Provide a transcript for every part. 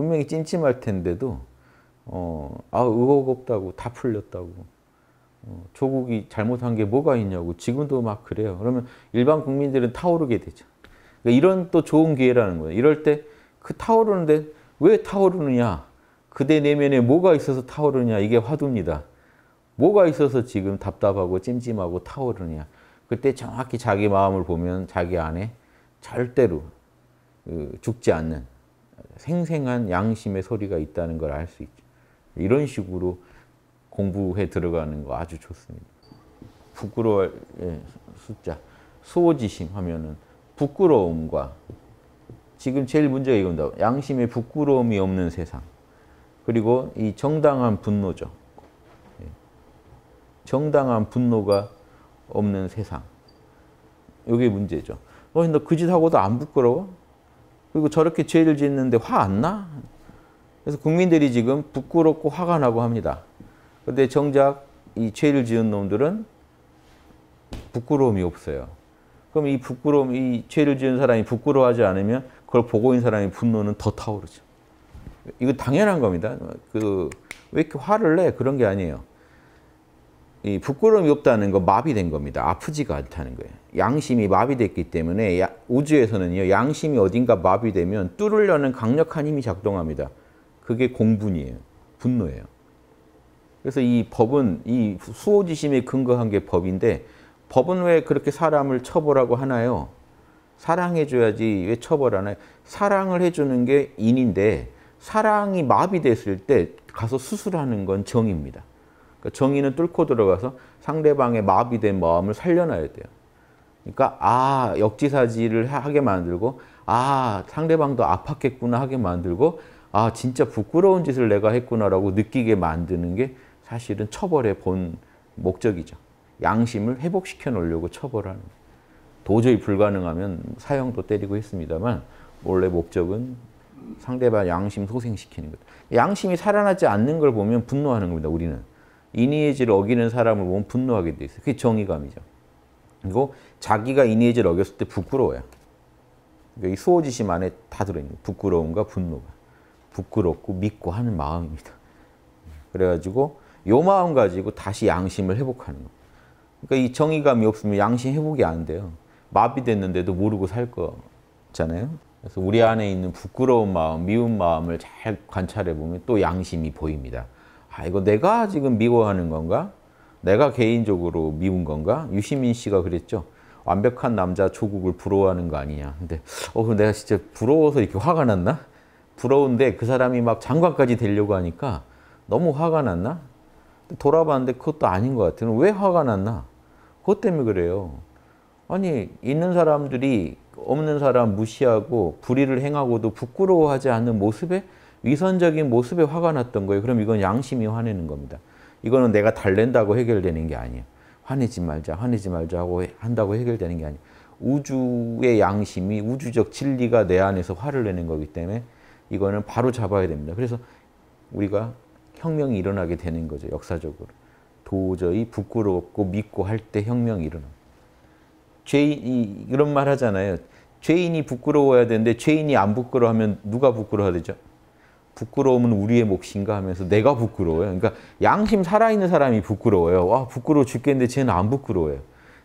분명히 찜찜할 텐데도 어, 아 의혹 없다고 다 풀렸다고 어, 조국이 잘못한 게 뭐가 있냐고 지금도 막 그래요. 그러면 일반 국민들은 타오르게 되죠. 그러니까 이런 또 좋은 기회라는 거예요. 이럴 때 그 타오르는데 왜 타오르느냐? 그대 내면에 뭐가 있어서 타오르냐? 이게 화두입니다. 뭐가 있어서 지금 답답하고 찜찜하고 타오르냐? 그때 정확히 자기 마음을 보면 자기 안에 절대로 그, 죽지 않는 생생한 양심의 소리가 있다는 걸 알 수 있죠. 이런 식으로 공부에 들어가는 거 아주 좋습니다. 부끄러울 예, 숫자 수호지심 하면은 부끄러움과 지금 제일 문제가 이겁다 양심의 부끄러움이 없는 세상 그리고 이 정당한 분노죠. 예. 정당한 분노가 없는 세상 이게 문제죠. 어, 너그 짓하고도 안 부끄러워? 그리고 저렇게 죄를 짓는데 화 안 나? 그래서 국민들이 지금 부끄럽고 화가 나고 합니다. 근데 정작 이 죄를 지은 놈들은 부끄러움이 없어요. 그럼 이 부끄러움, 이 죄를 지은 사람이 부끄러워하지 않으면 그걸 보고 있는 사람의 분노는 더 타오르죠. 이거 당연한 겁니다. 그, 왜 이렇게 화를 내? 그런 게 아니에요. 이 부끄러움이 없다는 거 마비된 겁니다. 아프지가 않다는 거예요. 양심이 마비됐기 때문에 우주에서는요 양심이 어딘가 마비되면 뚫으려는 강력한 힘이 작동합니다. 그게 공분이에요. 분노예요. 그래서 이 법은 이 수호지심에 근거한 게 법인데 법은 왜 그렇게 사람을 처벌하고 하나요? 사랑해줘야지 왜 처벌하나요? 사랑을 해주는 게 인인데 사랑이 마비됐을 때 가서 수술하는 건 정입니다. 그러니까 정의는 뚫고 들어가서 상대방의 마비된 마음을 살려놔야 돼요. 그러니까 아 역지사지를 하게 만들고 아 상대방도 아팠겠구나 하게 만들고 아 진짜 부끄러운 짓을 내가 했구나라고 느끼게 만드는 게 사실은 처벌의 본 목적이죠. 양심을 회복시켜 놓으려고 처벌하는 도저히 불가능하면 사형도 때리고 했습니다만 원래 목적은 상대방 양심 소생시키는 거죠. 양심이 살아나지 않는 걸 보면 분노하는 겁니다. 우리는. 인의의지를 어기는 사람을 보면 분노하게 돼 있어요. 그게 정의감이죠. 그리고 자기가 이니에이지를 어겼을 때 부끄러워요. 그러니까 이 수호지심 안에 다 들어있는 부끄러움과 분노가. 부끄럽고 믿고 하는 마음입니다. 그래가지고 요 마음 가지고 다시 양심을 회복하는 거. 그러니까 이 정의감이 없으면 양심 회복이 안 돼요. 마비됐는데도 모르고 살 거잖아요. 그래서 우리 안에 있는 부끄러운 마음, 미운 마음을 잘 관찰해 보면 또 양심이 보입니다. 아, 이거 내가 지금 미워하는 건가? 내가 개인적으로 미운 건가? 유시민 씨가 그랬죠. 완벽한 남자 조국을 부러워하는 거 아니냐. 근데 어 내가 진짜 부러워서 이렇게 화가 났나? 부러운데 그 사람이 막 장관까지 되려고 하니까 너무 화가 났나? 돌아봤는데 그것도 아닌 것 같아요. 왜 화가 났나? 그것 때문에 그래요. 아니 있는 사람들이 없는 사람 무시하고 불의를 행하고도 부끄러워하지 않는 모습에 위선적인 모습에 화가 났던 거예요. 그럼 이건 양심이 화내는 겁니다. 이거는 내가 달랜다고 해결되는 게 아니에요. 화내지 말자, 화내지 말자 하고 한다고 해결되는 게 아니에요. 우주의 양심이 우주적 진리가 내 안에서 화를 내는 거기 때문에 이거는 바로 잡아야 됩니다. 그래서 우리가 혁명이 일어나게 되는 거죠. 역사적으로. 도저히 부끄럽고 믿고 할 때 혁명이 일어나. 죄인 이런 말 하잖아요. 죄인이 부끄러워야 되는데 죄인이 안 부끄러워하면 누가 부끄러워야 되죠? 부끄러움은 우리의 몫인가 하면서 내가 부끄러워요. 그러니까 양심 살아있는 사람이 부끄러워요. 와 부끄러워 죽겠는데 쟤는 안 부끄러워요.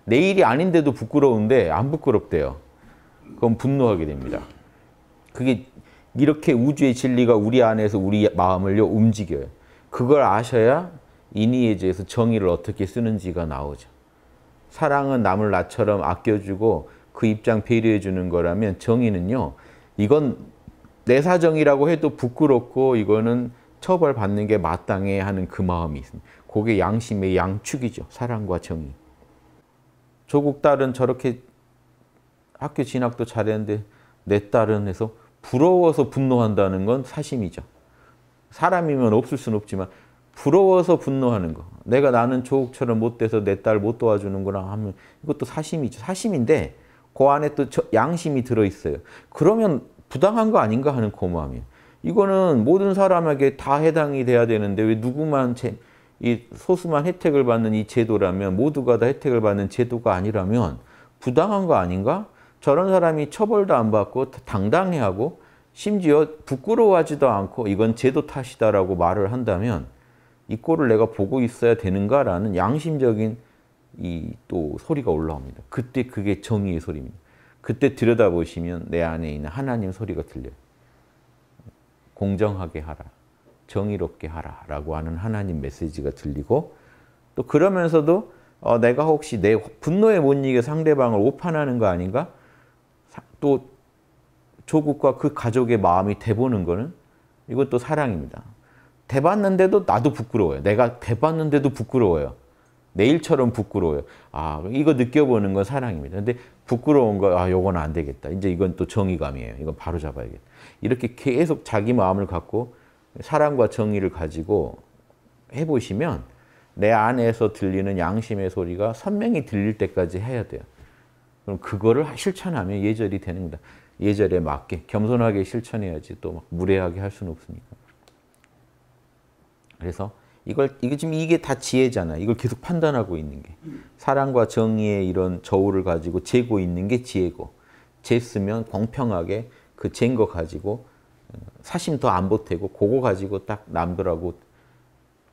내 일이 아닌데도 부끄러운데 안 부끄럽대요. 그럼 분노하게 됩니다. 그게 이렇게 우주의 진리가 우리 안에서 우리 마음을 움직여요. 그걸 아셔야 인의에제에서 정의를 어떻게 쓰는지가 나오죠. 사랑은 남을 나처럼 아껴주고 그 입장 배려해 주는 거라면 정의는요. 이건 내 사정이라고 해도 부끄럽고 이거는 처벌받는 게 마땅해 하는 그 마음이 있습니다. 그게 양심의 양축이죠. 사랑과 정의. 조국 딸은 저렇게 학교 진학도 잘했는데 내 딸은 해서 부러워서 분노한다는 건 사심이죠. 사람이면 없을 순 없지만 부러워서 분노하는 거. 내가 나는 조국처럼 못돼서 내 딸 못 도와주는구나 하면 이것도 사심이죠. 사심인데 그 안에 또 양심이 들어있어요. 그러면 부당한 거 아닌가 하는 고마움이에요. 이거는 모든 사람에게 다 해당이 돼야 되는데 왜 누구만 제, 이 소수만 혜택을 받는 이 제도라면 모두가 다 혜택을 받는 제도가 아니라면 부당한 거 아닌가? 저런 사람이 처벌도 안 받고 당당해 하고 심지어 부끄러워하지도 않고 이건 제도 탓이다라고 말을 한다면 이 꼴을 내가 보고 있어야 되는가라는 양심적인 이 또 소리가 올라옵니다. 그때 그게 정의의 소리입니다. 그때 들여다보시면 내 안에 있는 하나님 소리가 들려요. 공정하게 하라. 정의롭게 하라. 라고 하는 하나님 메시지가 들리고 또 그러면서도 어, 내가 혹시 내 분노에 못 이겨 상대방을 오판하는 거 아닌가? 또 조국과 그 가족의 마음이 대보는 거는 이것도 사랑입니다. 대봤는데도 나도 부끄러워요. 내가 대봤는데도 부끄러워요. 내일처럼 부끄러워요. 아, 이거 느껴보는 건 사랑입니다. 근데 부끄러운 거, 아, 요건 안 되겠다. 이제 이건 또 정의감이에요. 이건 바로 잡아야겠다. 이렇게 계속 자기 마음을 갖고 사랑과 정의를 가지고 해보시면 내 안에서 들리는 양심의 소리가 선명히 들릴 때까지 해야 돼요. 그럼 그거를 실천하면 예절이 되는 겁니다. 예절에 맞게 겸손하게 실천해야지 또 무례하게 할 수는 없으니까. 그래서 이걸 이게 지금 이게 다 지혜잖아. 이걸 계속 판단하고 있는 게 사랑과 정의의 이런 저울을 가지고 재고 있는 게 지혜고 쟀으면 공평하게 그잰거 가지고 사심도 안 보태고 그거 가지고 딱 남들하고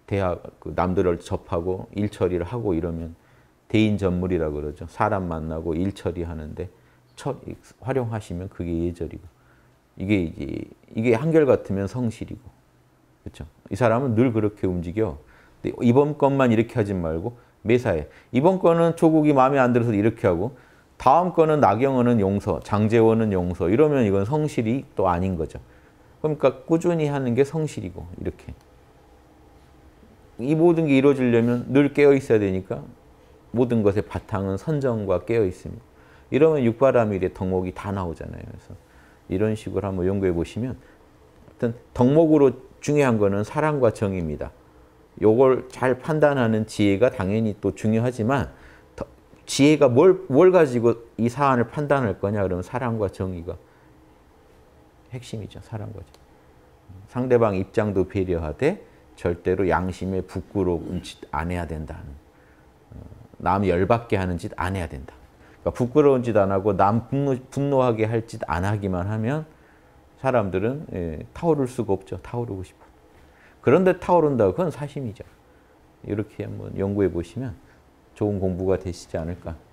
대학 그 남들을 접하고 일 처리를 하고 이러면 대인 전물이라 그러죠. 사람 만나고 일 처리하는데 처, 활용하시면 그게 예절이고 이게 이제 이게 한결 같으면 성실이고 그렇죠? 이 사람은 늘 그렇게 움직여. 이번 건만 이렇게 하지 말고 매사에 이번 건은 조국이 마음에 안 들어서 이렇게 하고 다음 건은 나경원은 용서, 장재원은 용서 이러면 이건 성실이 또 아닌 거죠. 그러니까 꾸준히 하는 게 성실이고 이렇게 이 모든 게 이루어지려면 늘 깨어 있어야 되니까 모든 것의 바탕은 선정과 깨어 있습니다. 이러면 육바라밀의 덕목이 다 나오잖아요. 그래서 이런 식으로 한번 연구해 보시면 하여 덕목으로 중요한 거는 사랑과 정의입니다. 요걸 잘 판단하는 지혜가 당연히 또 중요하지만 지혜가 뭘, 뭘 가지고 이 사안을 판단할 거냐 그러면 사랑과 정의가 핵심이죠. 사랑과 정의. 상대방 입장도 배려하되 절대로 양심에 부끄러운 음, 짓안 해야 된다남 어, 열받게 하는 짓 안 해야 된다. 그러니까 부끄러운 짓 안 하고 남 분노, 분노하게 할 짓 안 하기만 하면 사람들은 예, 타오를 수가 없죠. 타오르고 싶어. 그런데 타오른다. 그건 사심이죠. 이렇게 한번 연구해 보시면 좋은 공부가 되시지 않을까